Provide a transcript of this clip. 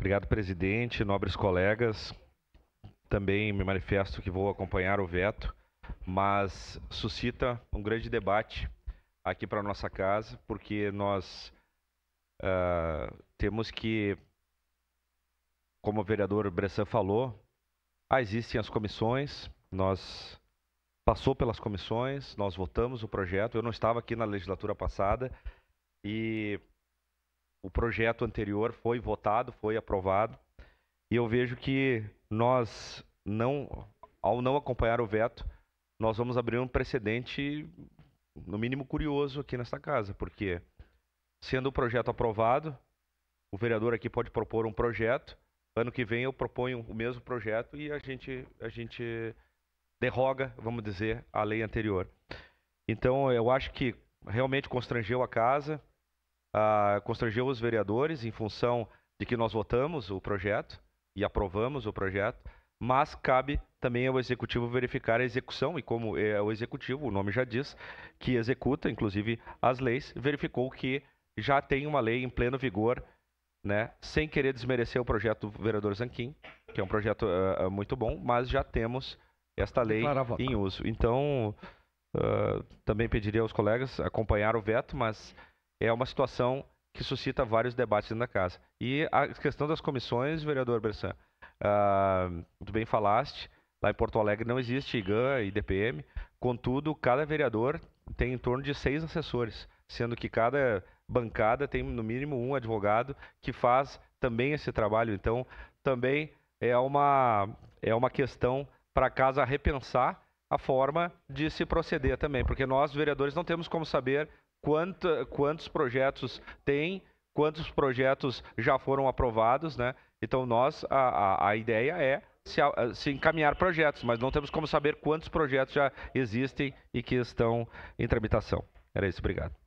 Obrigado, presidente, nobres colegas. Também me manifesto que vou acompanhar o veto, mas suscita um grande debate aqui para nossa casa, porque nós uh, temos que, como o vereador Bressan falou, ah, existem as comissões, nós passou pelas comissões, nós votamos o projeto. Eu não estava aqui na legislatura passada e o projeto anterior foi votado, foi aprovado, e eu vejo que nós não, ao não acompanhar o veto, nós vamos abrir um precedente, no mínimo curioso, aqui nesta casa, porque sendo o projeto aprovado, o vereador aqui pode propor um projeto, ano que vem eu proponho o mesmo projeto e a gente, a gente derroga, vamos dizer, a lei anterior. Então eu acho que realmente constrangeu a casa, uh, constrangeu os vereadores em função de que nós votamos o projeto e aprovamos o projeto, mas cabe também ao executivo verificar a execução e como é o executivo, o nome já diz, que executa, inclusive as leis, verificou que já tem uma lei em pleno vigor, né, sem querer desmerecer o projeto do vereador Zanquim, que é um projeto uh, muito bom, mas já temos esta lei em uso. Então, uh, também pediria aos colegas acompanhar o veto, mas é uma situação que suscita vários debates na casa. E a questão das comissões, vereador Bressan, uh, ah, tu bem falaste, lá em Porto Alegre não existe IGAN e DPM, contudo, cada vereador tem em torno de seis assessores, sendo que cada bancada tem no mínimo um advogado que faz também esse trabalho. Então, também é uma, é uma questão para a casa repensar a forma de se proceder também, porque nós, vereadores, não temos como saber quanta, quantos projetos tem, quantos projetos já foram aprovados, né? Então nós, a, a, a ideia é se, a, se, encaminhar projetos, mas não temos como saber quantos projetos já existem e que estão em tramitação. Era isso, obrigado.